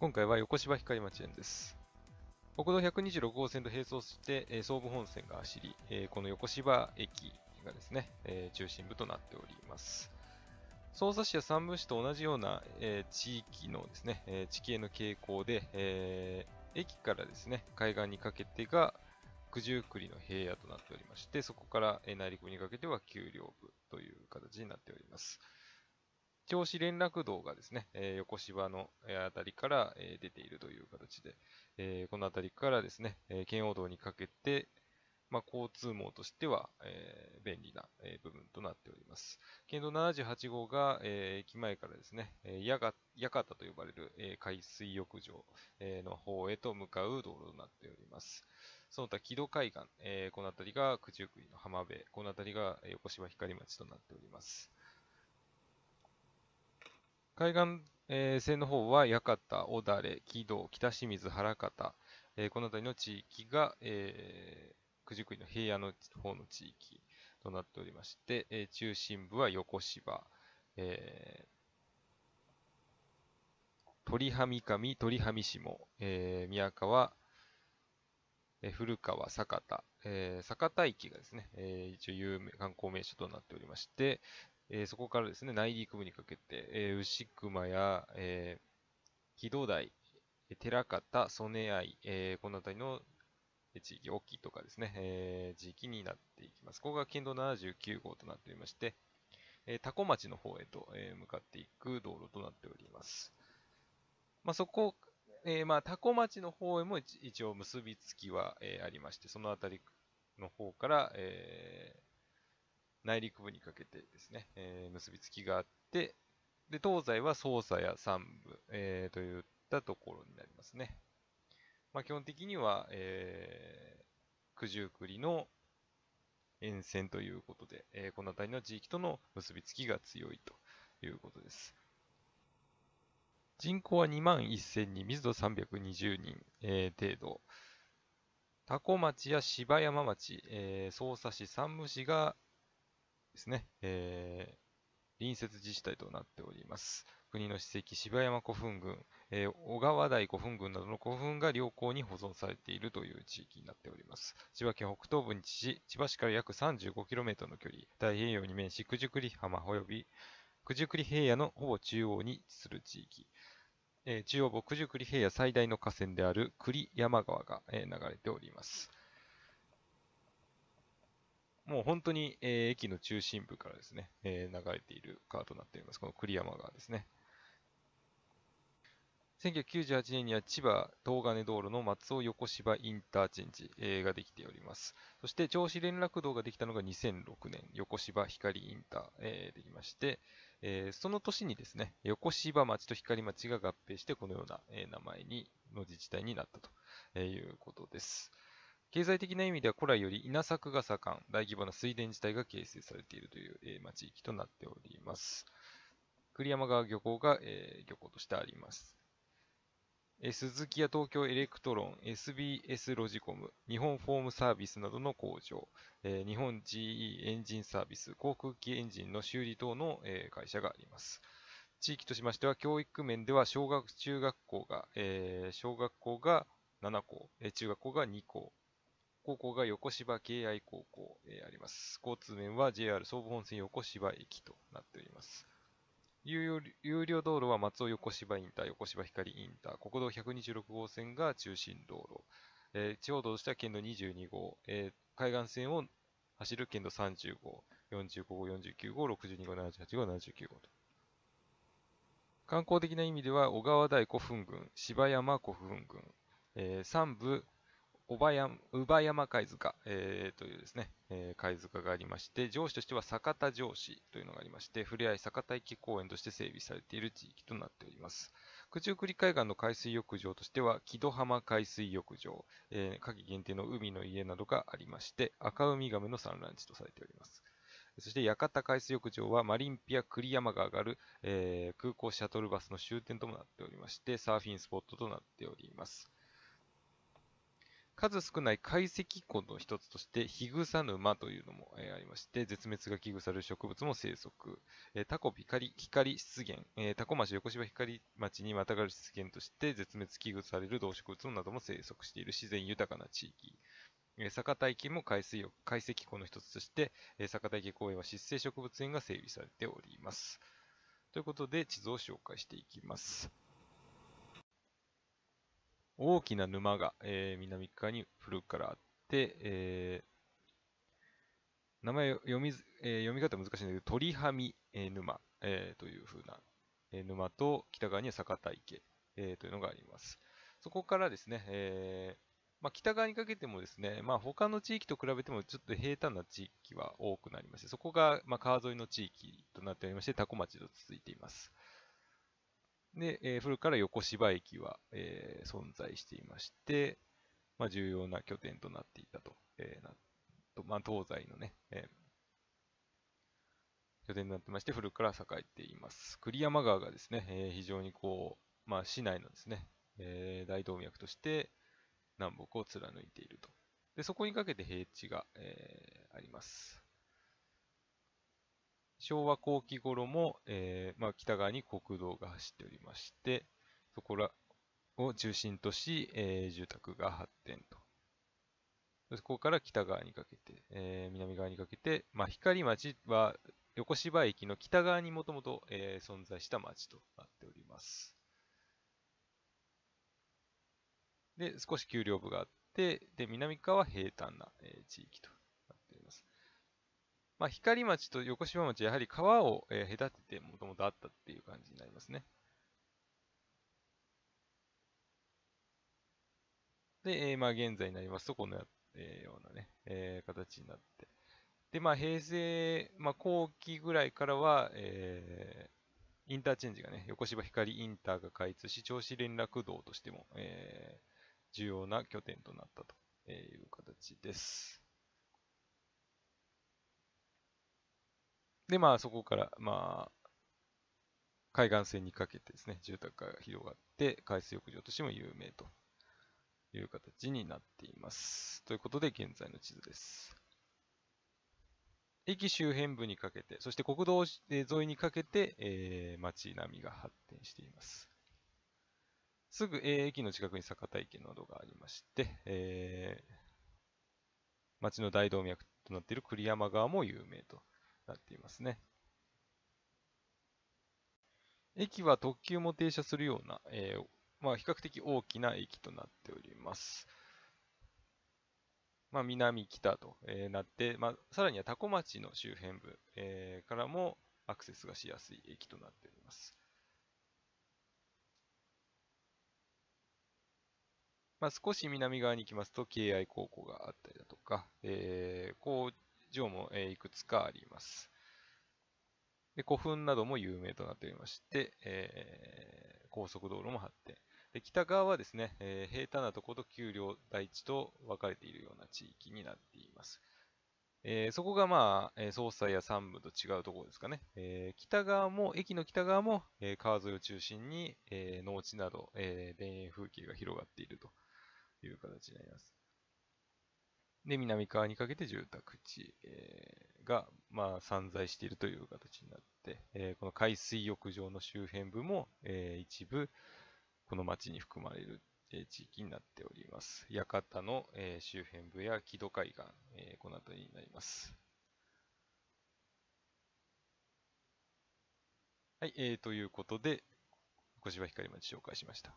今回は横芝光町園です。国道126号線と並走して、えー、総武本線が走り、えー、この横芝駅がですね、えー、中心部となっております。匝瑳市や山武市と同じような、え地域のですね、え地形の傾向で、え駅からですね、海岸にかけてが九十九里の平野となっておりまして、そこから内陸部にかけては丘陵部という形になっております。銚子連絡道がですね、えー、横芝の辺りから、えー、出ているという形で、えー、この辺りからですね、えー、圏央道にかけて、まあ、交通網としては、えー、便利な、えー、部分となっております。県道78号が、えー、駅前からですね、えが、やと呼ばれる、えー、海水浴場、えー、の方へと向かう道路となっております。その他、木戸海岸、えー、この辺りが九十九里の浜辺、この辺りが横芝光町となっております。海岸、えー、線の方は館、形、小樽、木戸、北清水、原方、えー、この辺りの地域が、えー、九十九里の平野の方の地域となっておりまして、えー、中心部は横芝、えー、鳥羽上、鳥羽下、えー、宮川、えー、古川、酒田、えー、酒田駅がですね、えー、一応有名観光名所となっておりまして、えー、そこからですね、内陸部にかけて、えー、牛熊や、えー、木戸台、寺方、曽根愛、えー、この辺りの地域、沖とかですね、えー、地域になっていきます。ここが県道79号となっておりまして、えー、タ町の方へと、えー、向かっていく道路となっております。まあ、そこ、えー、まあ、タ町の方へも一応結びつきは、えー、ありまして、その辺りの方から、えー、内陸部にかけてですね、えー、結びつきがあって、で、東西は捜査や山部、えー、といったところになりますね。まあ、基本的には、えー、九十九里の沿線ということで、えー、この辺りの地域との結びつきが強いということです。人口は2万1000人、水戸320人、えー、程度。多古町や芝山町、えー、匝瑳市、山武市がですね、えー、隣接自治体となっております。国の史跡、渋谷山古墳群、えー、小川台古墳群などの古墳が良好に保存されているという地域になっております。千葉県北東部に位置し、千葉市から約 35km の距離、太平洋に面し、九十九里浜及び九十九里平野のほぼ中央に位置する地域。えー、中央部九十九里平野最大の河川である栗山川が、えー、流れております。もう本当に、えー、駅の中心部からですね、えー、流れている川となっております。この栗山川ですね。1998年には千葉東金道路の松尾横芝インターチェンジ、えー、ができております。そして銚子連絡道ができたのが2006年、横芝光インター、えー、できまして、えー、その年にですね、横芝町と光町が合併してこのような、え名前にの自治体になったということです。経済的な意味では古来より稲作が盛ん、大規模な水田自体が形成されているという、えー、まあ、地域となっております。栗山川漁港が、えー、漁港としてあります。え鈴木や東京エレクトロン、SBS ロジコム、日本フォームサービスなどの工場、えー、日本 GE エンジンサービス、航空機エンジンの修理等の、えー、会社があります。地域としましては、教育面では小学、中学校が、えー、小学校が7校、え中学校が2校、高校が横芝敬愛高校、えー、あります。交通面は JR 総武本線横芝駅となっております。有料道路は松尾横芝インター、横芝光インター、国道126号線が中心道路、えー、地方道としては県道22号、えー、海岸線を走る県道30号、45号、49号、62号、78号、79号と。観光的な意味では、小川台古墳群、芝山古墳群、えー、山部小林、乳山貝塚、えー、というですね、えー、貝塚がありまして、上司としては酒田上司というのがありまして、ふれあい酒田駅公園として整備されている地域となっております。九十九里海岸の海水浴場としては、木戸浜海水浴場、えー、夏季限定の海の家などがありまして、赤ウミガメの産卵地とされております。そして、屋形海水浴場は、マリンピア栗山が上がる、えー、空港シャトルバスの終点ともなっておりまして、サーフィンスポットとなっております。数少ない解析庫の一つとして、ヒグサ沼というのも、えありまして、絶滅が危惧される植物も生息。えタコ光、光湿原、えタコ町横芝光町にまたがる湿原として、絶滅危惧される動植物なども生息している自然豊かな地域。酒田駅も海水浴、解析湖の一つとして、酒田池公園は湿生植物園が整備されております。ということで、地図を紹介していきます。大きな沼が、えー、南側に古くからあって、えー、名前読み、えー、読み方難しいんだけど、鳥はみ、えー、沼、えー、というふうな、えー、沼と北側には酒田池、えー、というのがあります。そこからですね、えー、まあ、北側にかけてもですね、まあ、他の地域と比べてもちょっと平坦な地域は多くなりまして、そこがま川沿いの地域となっておりまして、多古町と続いています。で、えー、古くから横芝駅は、えー、存在していまして、まあ、重要な拠点となっていたと。えーなとまあ、東西のね、えー、拠点になってまして、古くから栄えています。栗山川がですね、えー、非常にこう、まあ、市内のですね、えー、大動脈として南北を貫いていると。でそこにかけて平地が、えー、あります。昭和後期頃も、えー、まあ、北側に国道が走っておりまして、そこらを中心とし、えー、住宅が発展と。そこから北側にかけて、えー、南側にかけて、まあ、光町は横芝駅の北側にもともと存在した町となっております。で、少し丘陵部があって、で、南側は平坦な、え地域とまあ、光町と横芝町、やはり川を、え隔ててもともとあったっていう感じになりますね。で、えー、まあ、現在になりますと、このよ,、えようなね、えー、形になって。で、まあ、平成、まあ、後期ぐらいからは、えー、インターチェンジがね、横芝光インターが開通し、銚子連絡道としても、えー、重要な拠点となったという形です。で、まあそこから、まあ、海岸線にかけてですね、住宅が広がって、海水浴場としても有名という形になっています。ということで、現在の地図です。駅周辺部にかけて、そして国道沿いにかけて、えー、街並みが発展しています。すぐ、えー、駅の近くに酒田駅などがありまして、えー、町の大動脈となっている栗山川も有名となっていますね。駅は特急も停車するような、えー、まあ、比較的大きな駅となっております。まあ、南、北と、えなって、まあ、さらには多古町の周辺部、えー、からもアクセスがしやすい駅となっております。まあ、少し南側に行きますと、敬愛高校があったりだとか、えー、こう城も、えいくつかあります。で古墳なども有名となっておりまして、えー、高速道路も発展。で北側はですね、えー、平坦なところと丘陵大地と分かれているような地域になっています。えー、そこがまあ、総裁や山部と違うところですかね。えー、北側も、駅の北側も、えー、川沿いを中心に、え農地など、え田園風景が広がっているという形になります。で、南側にかけて住宅地、えー、が、まあ、散在しているという形になって、えー、この海水浴場の周辺部も、えー、一部、この町に含まれる、え地域になっております。館の、え周辺部や木戸海岸、えこの辺りになります。はい、えー、ということで、小芝光町紹介しました。